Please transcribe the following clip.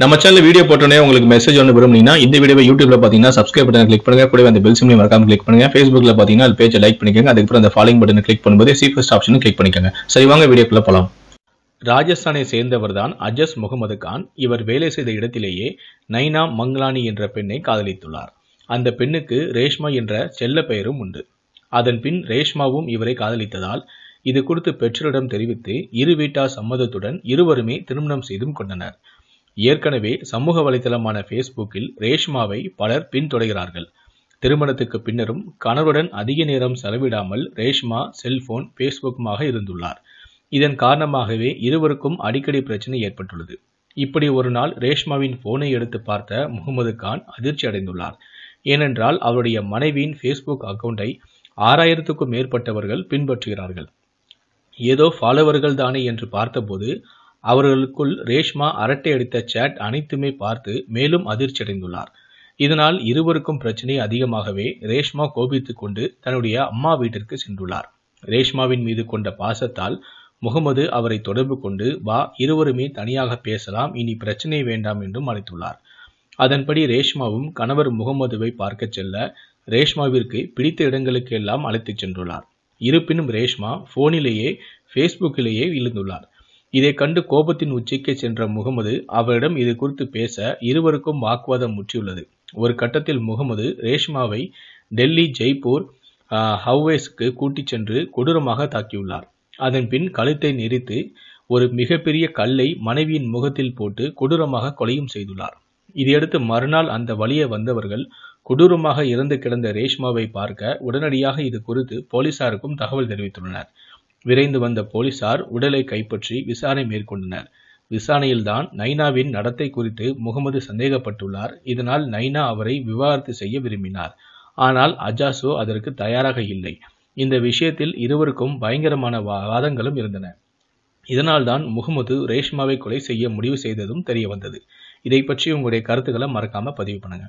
நம்ம channel video போட்டோன்னே உங்களுக்கு மெசேஜ் ஒன்று விரும்புனீங்கன்னா இந்த வீடியோ யூடியூப்ல பார்த்தீங்கன்னா சப்ஸ்கிரைப் பட்டன் கிளிக் பண்ணுங்க கூட அந்த பெல் சிம்லையும் மறக்காம கிளிக் பண்ணுங்க ஃபேஸ்புக்ல பார்த்தீங்கன்னா அது பேஜை லைக் பண்ணிக்கோங்க அதுக்கப்புறம் அந்த ஃபாலோயிங் பட்டன் கிளிக் பண்ணும்போது சீஃபஸ்ட் ஆப்ஷன் கிளிக் பண்ணிக்கோங்க சரி வாங்க வீடியோக்குள்ள போலாம் ராஜஸ்தானை சேர்ந்தவர் தான் அஜஸ் முகமது கான் இவர் வேலை செய்த இடத்திலேயே நைனா மங்லானி என்ற பெண்ணை காதலித்துள்ளார் அந்த பெண்ணுக்கு ரேஷ்மா என்ற செல்ல பெயரும் உண்டு அதன் பின் ரேஷ்மாவும் இவரை காதலித்ததால் இது குறித்து பெற்றோரிடம் தெரிவித்து இரு வீட்டா சம்மதத்துடன் இருவருமே திருமணம் செய்தும் கொண்டனர் ஏற்கனவே சமூக வலைதளமான ஃபேஸ்புக்கில் ரேஷ்மாவை பலர் பின்தொடர்கிறார்கள் திருமணத்துக்கு பின்னரும் கணவருடன் அதிக நேரம் செலவிடாமல் ரேஷ்மா செல்போன் ஃபேஸ்புக்குமாக இருந்துள்ளார் இதன் காரணமாகவே இருவருக்கும் அடிக்கடி பிரச்சனை ஏற்பட்டுள்ளது இப்படி ஒரு நாள் ரேஷ்மாவின் போனை எடுத்து பார்த்த முகமது கான் அதிர்ச்சி அடைந்துள்ளார் ஏனென்றால் அவருடைய மனைவியின் ஃபேஸ்புக் அக்கவுண்டை ஆறாயிரத்துக்கும் மேற்பட்டவர்கள் பின்பற்றுகிறார்கள் ஏதோ ஃபாலோவர்கள் தானே என்று பார்த்தபோது அவர்களுக்குள் ரேஷ்மா அரட்டை அடித்த சேட் அனைத்துமே பார்த்து மேலும் அதிர்ச்சியடைந்துள்ளார் இதனால் இருவருக்கும் பிரச்சனை அதிகமாகவே ரேஷ்மா கோபித்துக் கொண்டு தன்னுடைய அம்மா வீட்டிற்கு சென்றுள்ளார் ரேஷ்மாவின் மீது கொண்ட பாசத்தால் முகமது அவரை தொடர்பு கொண்டு வா இருவருமே தனியாக பேசலாம் இனி பிரச்சனை வேண்டாம் என்றும் அழைத்துள்ளார் அதன்படி ரேஷ்மாவும் கணவர் முகமதுவை பார்க்க செல்ல ரேஷ்மாவிற்கு பிடித்த இடங்களுக்கு எல்லாம் அழைத்துச் சென்றுள்ளார் இருப்பினும் ரேஷ்மா போனிலேயே ஃபேஸ்புக்கிலேயே இழுந்துள்ளார் இதை கண்டு கோபத்தின் உச்சிக்கு சென்ற முகமது அவரிடம் இது குறித்து பேச இருவருக்கும் வாக்குவாதம் முற்றியுள்ளது ஒரு கட்டத்தில் முகமது ரேஷ்மாவை டெல்லி ஜெய்ப்பூர் ஹவ்வேஸ்க்கு கூட்டிச் சென்று கொடூரமாக தாக்கியுள்ளார் அதன் பின் கழுத்தை நெறித்து ஒரு மிகப்பெரிய கல்லை மனைவியின் முகத்தில் போட்டு கொடூரமாக கொலையும் செய்துள்ளார் இதையடுத்து மறுநாள் அந்த வழியே வந்தவர்கள் கொடூரமாக இறந்து கிடந்த ரேஷ்மாவை பார்க்க உடனடியாக இது குறித்து போலீசாருக்கும் தகவல் தெரிவித்துள்ளனர் விரைந்து வந்த போலீசார் உடலை கைப்பற்றி விசாரணை மேற்கொண்டனர் விசாரணையில்தான் நைனாவின் நடத்தை குறித்து முகமது சந்தேகப்பட்டுள்ளார் இதனால் நைனா அவரை விவாகரத்து செய்ய விரும்பினார் ஆனால் அஜாசோ அதற்கு தயாராக இல்லை இந்த விஷயத்தில் இருவருக்கும் பயங்கரமான வாதங்களும் இருந்தன இதனால்தான் முகமது ரேஷ்மாவை கொலை செய்ய முடிவு செய்ததும் தெரிய வந்தது இதை பற்றி உங்களுடைய கருத்துக்களை மறக்காம பதிவு பண்ணுங்க